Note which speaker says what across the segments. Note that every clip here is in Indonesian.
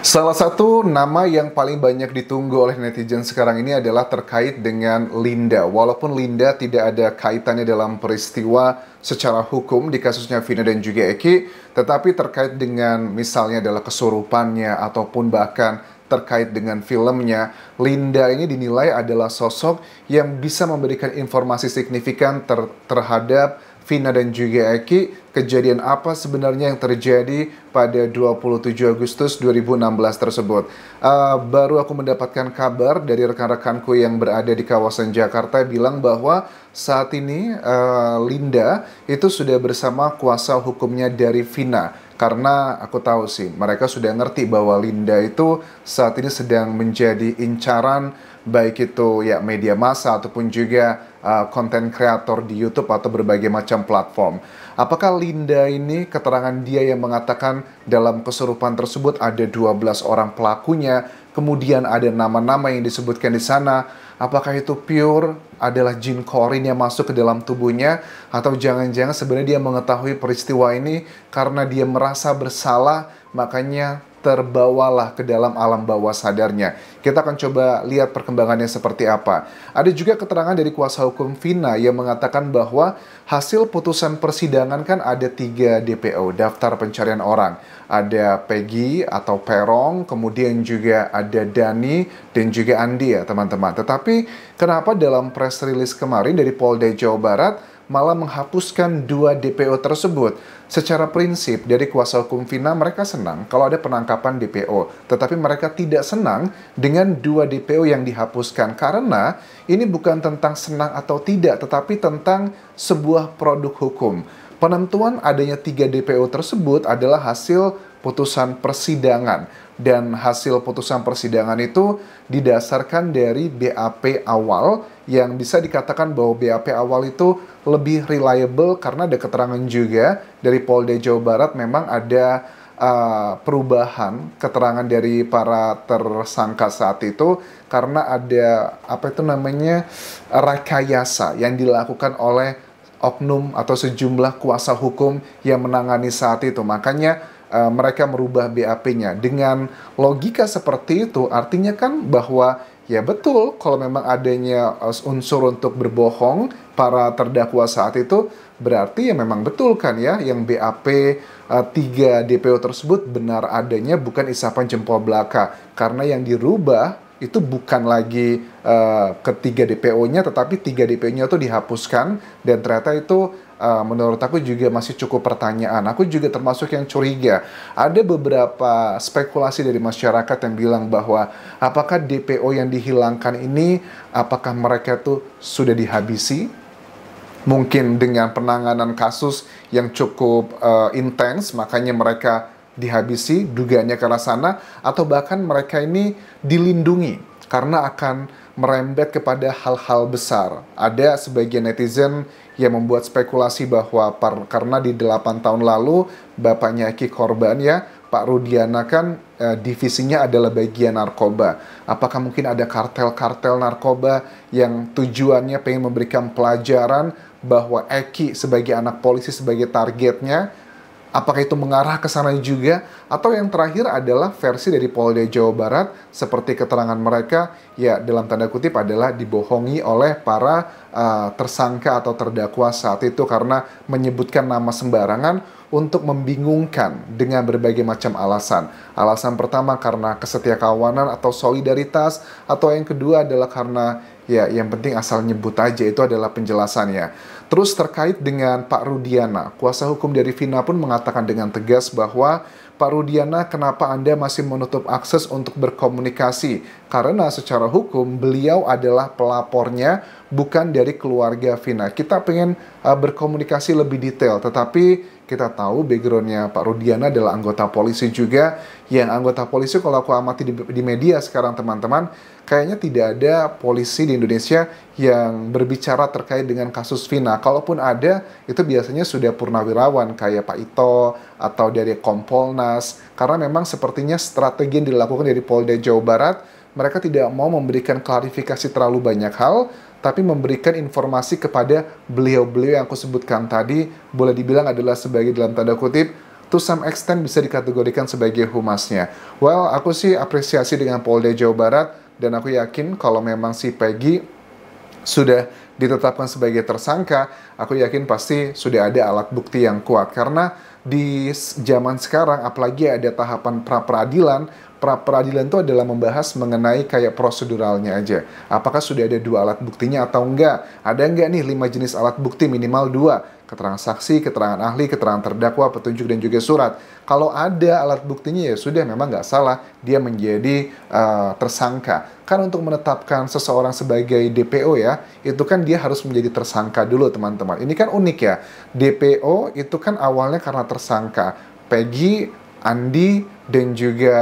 Speaker 1: Salah satu nama yang paling banyak ditunggu oleh netizen sekarang ini adalah terkait dengan Linda. Walaupun Linda tidak ada kaitannya dalam peristiwa secara hukum di kasusnya Vina dan juga Eki, tetapi terkait dengan misalnya adalah kesurupannya ataupun bahkan terkait dengan filmnya, Linda ini dinilai adalah sosok yang bisa memberikan informasi signifikan ter terhadap Vina dan juga Eki, kejadian apa sebenarnya yang terjadi pada 27 Agustus 2016 tersebut. Uh, baru aku mendapatkan kabar dari rekan-rekanku yang berada di kawasan Jakarta bilang bahwa saat ini uh, Linda itu sudah bersama kuasa hukumnya dari Vina. Karena aku tahu sih, mereka sudah ngerti bahwa Linda itu saat ini sedang menjadi incaran baik itu ya media massa ataupun juga uh, konten uh, kreator di YouTube atau berbagai macam platform. Apakah Linda ini keterangan dia yang mengatakan dalam kesurupan tersebut ada 12 orang pelakunya, kemudian ada nama-nama yang disebutkan di sana, apakah itu pure adalah jin korin yang masuk ke dalam tubuhnya atau jangan-jangan sebenarnya dia mengetahui peristiwa ini karena dia merasa bersalah makanya terbawalah ke dalam alam bawah sadarnya. Kita akan coba lihat perkembangannya seperti apa. Ada juga keterangan dari kuasa hukum Vina yang mengatakan bahwa hasil putusan persidangan kan ada tiga DPO, daftar pencarian orang. Ada Peggy atau Perong, kemudian juga ada Dani dan juga Andi ya teman-teman. Tetapi kenapa dalam press release kemarin dari Polda Jawa Barat, malah menghapuskan dua DPO tersebut. Secara prinsip, dari kuasa hukum Vina mereka senang kalau ada penangkapan DPO, tetapi mereka tidak senang dengan dua DPO yang dihapuskan karena ini bukan tentang senang atau tidak, tetapi tentang sebuah produk hukum. Penentuan adanya tiga DPO tersebut adalah hasil putusan persidangan dan hasil putusan persidangan itu didasarkan dari BAP awal yang bisa dikatakan bahwa BAP awal itu lebih reliable karena ada keterangan juga dari Polda Jawa Barat memang ada uh, perubahan keterangan dari para tersangka saat itu karena ada apa itu namanya rekayasa yang dilakukan oleh oknum atau sejumlah kuasa hukum yang menangani saat itu makanya Eh, mereka merubah BAP-nya. Dengan logika seperti itu, artinya kan bahwa ya betul kalau memang adanya eh, unsur untuk berbohong para terdakwa saat itu, berarti ya memang betul kan ya yang BAP uh, eh, 3 DPO tersebut benar adanya bukan isapan jempol belaka. Karena yang dirubah itu bukan lagi uh, ketiga DPO-nya, tetapi tiga DPO-nya itu dihapuskan dan ternyata itu uh, menurut aku juga masih cukup pertanyaan. Aku juga termasuk yang curiga. Ada beberapa spekulasi dari masyarakat yang bilang bahwa apakah DPO yang dihilangkan ini apakah mereka tuh sudah dihabisi? Mungkin dengan penanganan kasus yang cukup uh, intens, makanya mereka dihabisi, dugaannya ke arah sana, atau bahkan mereka ini dilindungi karena akan merembet kepada hal-hal besar. Ada sebagian netizen yang membuat spekulasi bahwa par, karena di 8 tahun lalu bapaknya Eki Korban ya, Pak Rudiana kan e, divisinya adalah bagian narkoba. Apakah mungkin ada kartel-kartel narkoba yang tujuannya pengen memberikan pelajaran bahwa Eki sebagai anak polisi sebagai targetnya Apakah itu mengarah ke sana juga? Atau yang terakhir adalah versi dari Polda Jawa Barat, seperti keterangan mereka, ya dalam tanda kutip adalah dibohongi oleh para uh, tersangka atau terdakwa saat itu karena menyebutkan nama sembarangan untuk membingungkan dengan berbagai macam alasan. Alasan pertama karena kesetia kawanan atau solidaritas, atau yang kedua adalah karena ya yang penting asal nyebut aja itu adalah penjelasannya. Terus terkait dengan Pak Rudiana, kuasa hukum dari Vina pun mengatakan dengan tegas bahwa Pak Rudiana, kenapa Anda masih menutup akses untuk berkomunikasi? Karena secara hukum beliau adalah pelapornya, bukan dari keluarga Vina. Kita pengen uh, berkomunikasi lebih detail, tetapi kita tahu backgroundnya Pak Rudiana adalah anggota polisi juga yang anggota polisi kalau aku amati di, di media sekarang teman-teman kayaknya tidak ada polisi di Indonesia yang berbicara terkait dengan kasus Vina kalaupun ada itu biasanya sudah purnawirawan kayak Pak Ito atau dari Kompolnas karena memang sepertinya strategi yang dilakukan dari Polda Jawa Barat mereka tidak mau memberikan klarifikasi terlalu banyak hal tapi memberikan informasi kepada beliau-beliau yang aku sebutkan tadi, boleh dibilang adalah sebagai dalam tanda kutip, to some extent bisa dikategorikan sebagai humasnya. Well, aku sih apresiasi dengan Polda Jawa Barat, dan aku yakin kalau memang si Peggy sudah ditetapkan sebagai tersangka, aku yakin pasti sudah ada alat bukti yang kuat. Karena di zaman sekarang, apalagi ada tahapan pra-peradilan, pra peradilan itu adalah membahas mengenai kayak proseduralnya aja. Apakah sudah ada dua alat buktinya atau enggak? Ada enggak nih lima jenis alat bukti minimal dua? Keterangan saksi, keterangan ahli, keterangan terdakwa, petunjuk dan juga surat. Kalau ada alat buktinya ya sudah memang nggak salah dia menjadi uh, tersangka. Kan untuk menetapkan seseorang sebagai DPO ya itu kan dia harus menjadi tersangka dulu teman-teman. Ini kan unik ya DPO itu kan awalnya karena tersangka. Peggy Andi dan juga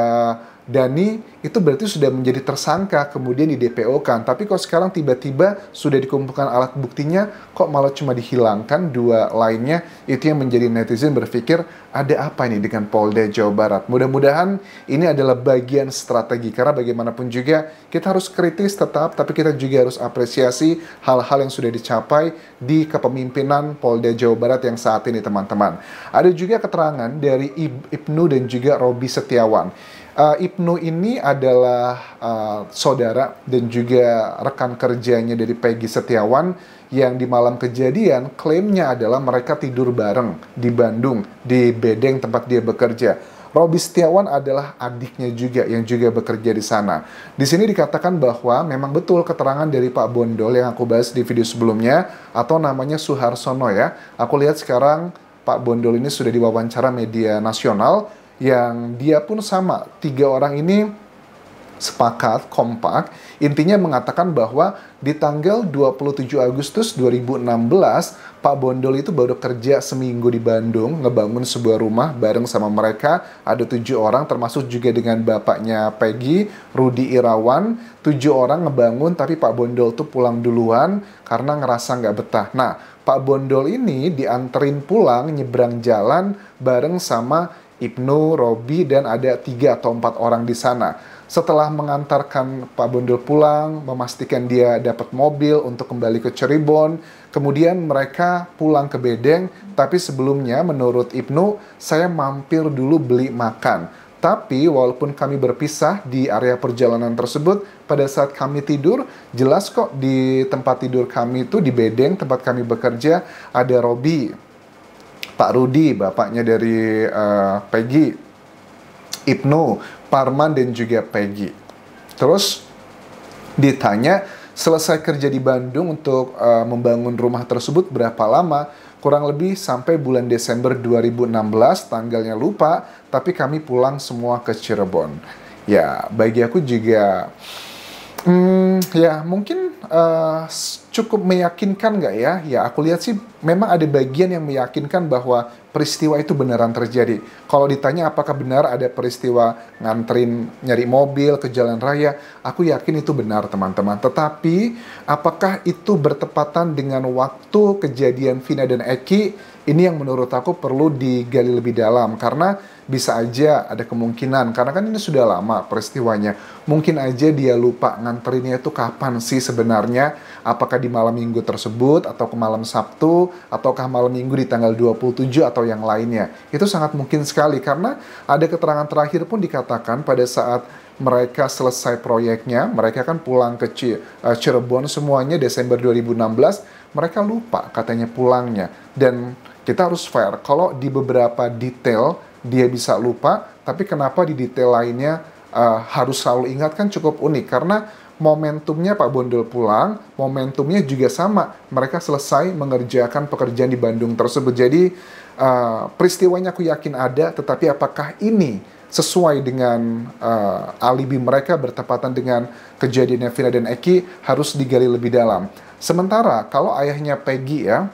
Speaker 1: Dani itu berarti sudah menjadi tersangka kemudian di DPO kan. Tapi kok sekarang tiba-tiba sudah dikumpulkan alat buktinya kok malah cuma dihilangkan dua lainnya itu yang menjadi netizen berpikir ada apa ini dengan Polda Jawa Barat. Mudah-mudahan ini adalah bagian strategi karena bagaimanapun juga kita harus kritis tetap tapi kita juga harus apresiasi hal-hal yang sudah dicapai di kepemimpinan Polda Jawa Barat yang saat ini teman-teman. Ada juga keterangan dari Ibnu dan juga Robi Setiawan uh, Ibnu ini adalah uh, saudara dan juga rekan kerjanya dari Peggy Setiawan yang di malam kejadian klaimnya adalah mereka tidur bareng di Bandung di bedeng tempat dia bekerja. Robi Setiawan adalah adiknya juga yang juga bekerja di sana. Di sini dikatakan bahwa memang betul keterangan dari Pak Bondol yang aku bahas di video sebelumnya atau namanya Suharsono ya. Aku lihat sekarang Pak Bondol ini sudah diwawancara media nasional yang dia pun sama tiga orang ini sepakat kompak intinya mengatakan bahwa di tanggal 27 Agustus 2016 Pak Bondol itu baru kerja seminggu di Bandung ngebangun sebuah rumah bareng sama mereka ada tujuh orang termasuk juga dengan bapaknya Peggy Rudi Irawan tujuh orang ngebangun tapi Pak Bondol tuh pulang duluan karena ngerasa nggak betah nah Pak Bondol ini dianterin pulang nyebrang jalan bareng sama Ibnu, Robi, dan ada tiga atau empat orang di sana. Setelah mengantarkan Pak Bondol pulang, memastikan dia dapat mobil untuk kembali ke Cirebon, kemudian mereka pulang ke Bedeng, tapi sebelumnya menurut Ibnu, saya mampir dulu beli makan. Tapi walaupun kami berpisah di area perjalanan tersebut, pada saat kami tidur, jelas kok di tempat tidur kami itu di bedeng tempat kami bekerja ada Robi Pak Rudi, bapaknya dari uh, Peggy, Ibnu, Parman dan juga Peggy. Terus ditanya selesai kerja di Bandung untuk uh, membangun rumah tersebut berapa lama? Kurang lebih sampai bulan Desember 2016, tanggalnya lupa, tapi kami pulang semua ke Cirebon. Ya, bagi aku juga, hmm, ya mungkin uh, cukup meyakinkan nggak ya? Ya aku lihat sih memang ada bagian yang meyakinkan bahwa peristiwa itu beneran terjadi. Kalau ditanya apakah benar ada peristiwa nganterin nyari mobil ke jalan raya, aku yakin itu benar teman-teman. Tetapi apakah itu bertepatan dengan waktu kejadian Vina dan Eki? Ini yang menurut aku perlu digali lebih dalam karena bisa aja ada kemungkinan karena kan ini sudah lama peristiwanya. Mungkin aja dia lupa nganterinnya itu kapan sih sebenarnya? Apakah di malam Minggu tersebut atau ke malam Sabtu ataukah malam Minggu di tanggal 27 atau yang lainnya? Itu sangat mungkin sekali karena ada keterangan terakhir pun dikatakan pada saat mereka selesai proyeknya, mereka kan pulang ke eh, Cirebon semuanya Desember 2016, mereka lupa katanya pulangnya dan kita harus fair. Kalau di beberapa detail dia bisa lupa, tapi kenapa di detail lainnya uh, harus selalu ingat kan cukup unik karena momentumnya Pak Bondol pulang, momentumnya juga sama. Mereka selesai mengerjakan pekerjaan di Bandung tersebut. Jadi uh, peristiwanya aku yakin ada, tetapi apakah ini sesuai dengan uh, alibi mereka bertepatan dengan kejadiannya Vina dan Eki harus digali lebih dalam. Sementara kalau ayahnya Peggy ya,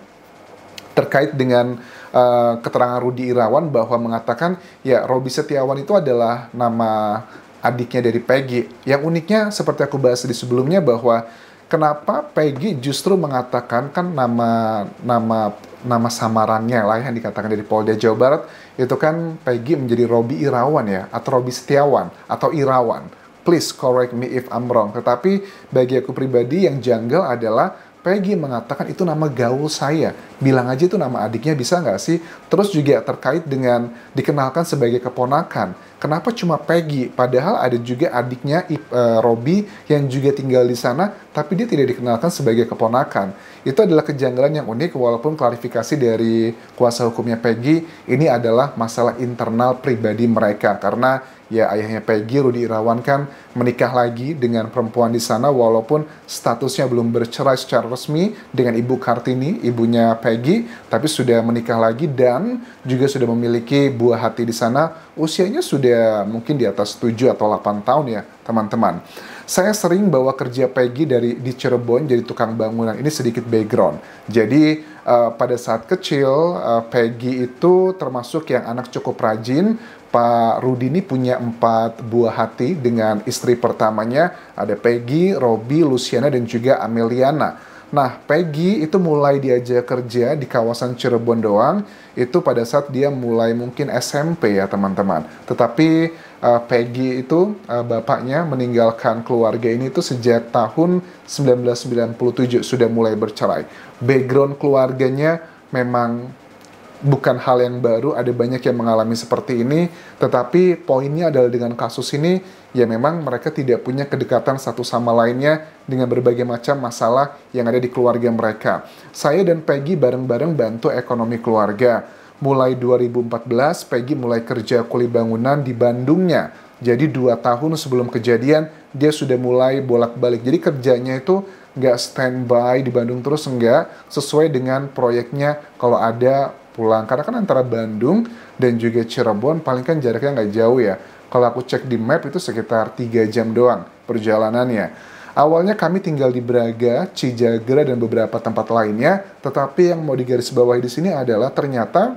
Speaker 1: terkait dengan uh, keterangan Rudi Irawan bahwa mengatakan ya Robi Setiawan itu adalah nama adiknya dari Peggy. Yang uniknya seperti aku bahas di sebelumnya bahwa kenapa Peggy justru mengatakan kan nama nama nama samarannya lah yang dikatakan dari Polda Jawa Barat itu kan Peggy menjadi Robi Irawan ya atau Robi Setiawan atau Irawan. Please correct me if I'm wrong. Tetapi bagi aku pribadi yang janggal adalah Peggy mengatakan itu nama gaul saya. Bilang aja itu nama adiknya bisa nggak sih? Terus juga terkait dengan dikenalkan sebagai keponakan. Kenapa cuma Peggy? Padahal ada juga adiknya uh, e, Robby yang juga tinggal di sana, tapi dia tidak dikenalkan sebagai keponakan. Itu adalah kejanggalan yang unik, walaupun klarifikasi dari kuasa hukumnya Peggy ini adalah masalah internal pribadi mereka karena ya ayahnya Peggy Rudi Irawan kan menikah lagi dengan perempuan di sana walaupun statusnya belum bercerai secara resmi dengan Ibu Kartini, ibunya Peggy, tapi sudah menikah lagi dan juga sudah memiliki buah hati di sana. Usianya sudah mungkin di atas 7 atau 8 tahun ya, teman-teman. Saya sering bawa kerja Peggy dari di Cirebon jadi tukang bangunan. Ini sedikit background. Jadi uh, pada saat kecil uh, Peggy itu termasuk yang anak cukup rajin, Pak Rudi ini punya empat buah hati dengan istri pertamanya ada Peggy, Robi, Luciana dan juga Ameliana. Nah, Peggy itu mulai diajak kerja di kawasan Cirebon doang itu pada saat dia mulai mungkin SMP ya teman-teman. Tetapi uh, Peggy itu uh, bapaknya meninggalkan keluarga ini itu sejak tahun 1997 sudah mulai bercerai. Background keluarganya memang bukan hal yang baru, ada banyak yang mengalami seperti ini, tetapi poinnya adalah dengan kasus ini, ya memang mereka tidak punya kedekatan satu sama lainnya dengan berbagai macam masalah yang ada di keluarga mereka. Saya dan Peggy bareng-bareng bantu ekonomi keluarga. Mulai 2014, Peggy mulai kerja kuli bangunan di Bandungnya. Jadi dua tahun sebelum kejadian, dia sudah mulai bolak-balik. Jadi kerjanya itu nggak standby di Bandung terus, enggak sesuai dengan proyeknya kalau ada pulang karena kan antara Bandung dan juga Cirebon paling kan jaraknya nggak jauh ya kalau aku cek di map itu sekitar 3 jam doang perjalanannya Awalnya kami tinggal di Braga, Cijagra, dan beberapa tempat lainnya. Tetapi yang mau digarisbawahi di sini adalah ternyata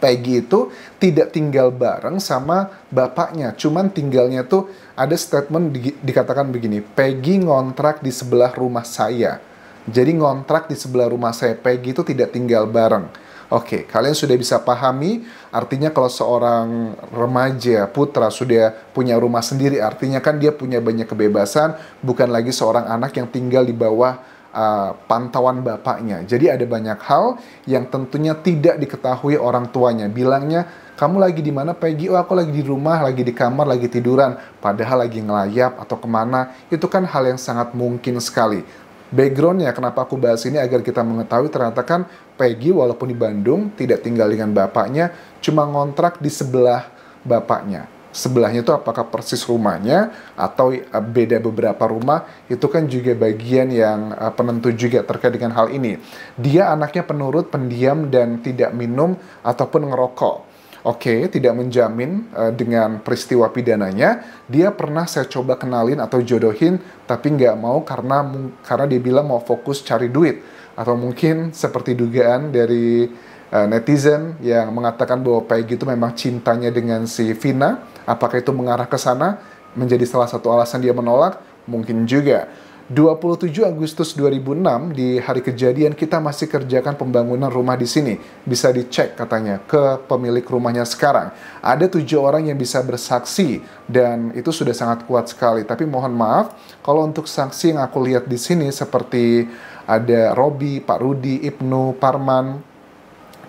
Speaker 1: Peggy itu tidak tinggal bareng sama bapaknya, cuman tinggalnya tuh ada statement di, dikatakan begini, Peggy ngontrak di sebelah rumah saya. Jadi ngontrak di sebelah rumah saya, Peggy itu tidak tinggal bareng. Oke, okay, kalian sudah bisa pahami artinya kalau seorang remaja putra sudah punya rumah sendiri artinya kan dia punya banyak kebebasan bukan lagi seorang anak yang tinggal di bawah uh, pantauan bapaknya. Jadi ada banyak hal yang tentunya tidak diketahui orang tuanya. Bilangnya kamu lagi di mana Peggy? Oh aku lagi di rumah, lagi di kamar, lagi tiduran. Padahal lagi ngelayap atau kemana. Itu kan hal yang sangat mungkin sekali backgroundnya kenapa aku bahas ini agar kita mengetahui ternyata kan Peggy walaupun di Bandung tidak tinggal dengan bapaknya cuma ngontrak di sebelah bapaknya sebelahnya itu apakah persis rumahnya atau e, beda beberapa rumah itu kan juga bagian yang e, penentu juga terkait dengan hal ini. Dia anaknya penurut, pendiam dan tidak minum ataupun ngerokok. Oke, okay, tidak menjamin uh, dengan peristiwa pidananya. Dia pernah saya coba kenalin atau jodohin, tapi nggak mau karena karena dia bilang mau fokus cari duit. Atau mungkin seperti dugaan dari uh, netizen yang mengatakan bahwa Peggy itu memang cintanya dengan si Vina. Apakah itu mengarah ke sana? Menjadi salah satu alasan dia menolak? Mungkin juga. 27 Agustus 2006 di hari kejadian kita masih kerjakan pembangunan rumah di sini. Bisa dicek katanya ke pemilik rumahnya sekarang. Ada tujuh orang yang bisa bersaksi dan itu sudah sangat kuat sekali. Tapi mohon maaf kalau untuk saksi yang aku lihat di sini seperti ada Robi, Pak Rudi, Ibnu, Parman,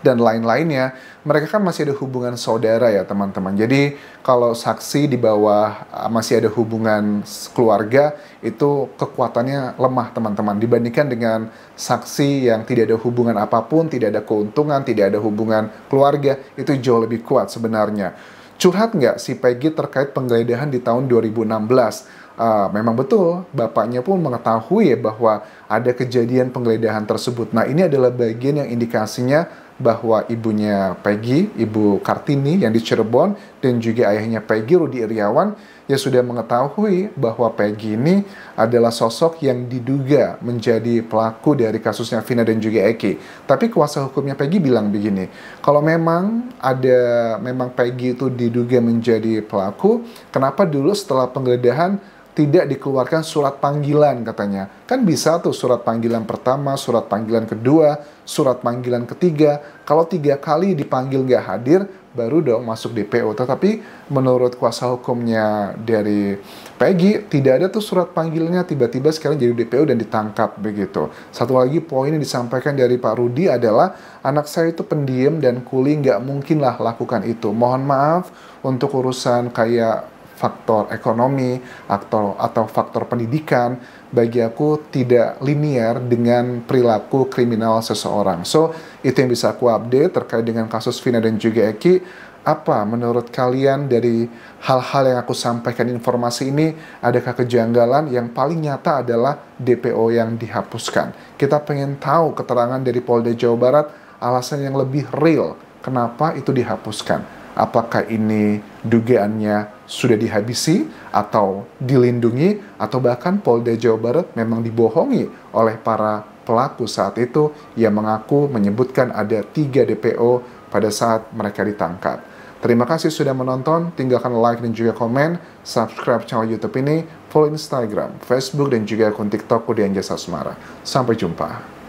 Speaker 1: dan lain-lainnya, mereka kan masih ada hubungan saudara ya teman-teman. Jadi kalau saksi di bawah eh, masih ada hubungan keluarga, itu kekuatannya lemah teman-teman. Dibandingkan dengan saksi yang tidak ada hubungan apapun, tidak ada keuntungan, tidak ada hubungan keluarga, itu jauh lebih kuat sebenarnya. Curhat nggak si Peggy terkait penggeledahan di tahun 2016? uh, eh, memang betul bapaknya pun mengetahui ya bahwa ada kejadian penggeledahan tersebut. Nah, ini adalah bagian yang indikasinya bahwa ibunya Peggy, ibu Kartini yang di Cirebon dan juga ayahnya Peggy Rudi Iriawan ya sudah mengetahui bahwa Peggy ini adalah sosok yang diduga menjadi pelaku dari kasusnya Vina dan juga Eki. Tapi kuasa hukumnya Peggy bilang begini, kalau memang ada memang Peggy itu diduga menjadi pelaku, kenapa dulu setelah penggeledahan tidak dikeluarkan surat panggilan katanya. Kan bisa tuh surat panggilan pertama, surat panggilan kedua, surat panggilan ketiga. Kalau tiga kali dipanggil nggak hadir, baru dong masuk DPO. Tetapi menurut kuasa hukumnya dari Peggy, tidak ada tuh surat panggilannya tiba-tiba sekarang jadi DPO dan ditangkap begitu. Satu lagi poin yang disampaikan dari Pak Rudi adalah anak saya itu pendiam dan kuli nggak lah lakukan itu. Mohon maaf untuk urusan kayak faktor ekonomi atau atau faktor pendidikan bagi aku tidak linear dengan perilaku kriminal seseorang. So, itu yang bisa aku update terkait dengan kasus Vina dan juga Eki. Apa menurut kalian dari hal-hal yang aku sampaikan informasi ini adakah kejanggalan yang paling nyata adalah DPO yang dihapuskan. Kita pengen tahu keterangan dari Polda Jawa Barat alasan yang lebih real kenapa itu dihapuskan apakah ini dugaannya sudah dihabisi atau dilindungi atau bahkan Polda Jawa Barat memang dibohongi oleh para pelaku saat itu yang mengaku menyebutkan ada tiga DPO pada saat mereka ditangkap. Terima kasih sudah menonton, tinggalkan like dan juga komen, subscribe channel YouTube ini, follow Instagram, Facebook, dan juga akun TikTokku di Anjasa Semara. Sampai jumpa.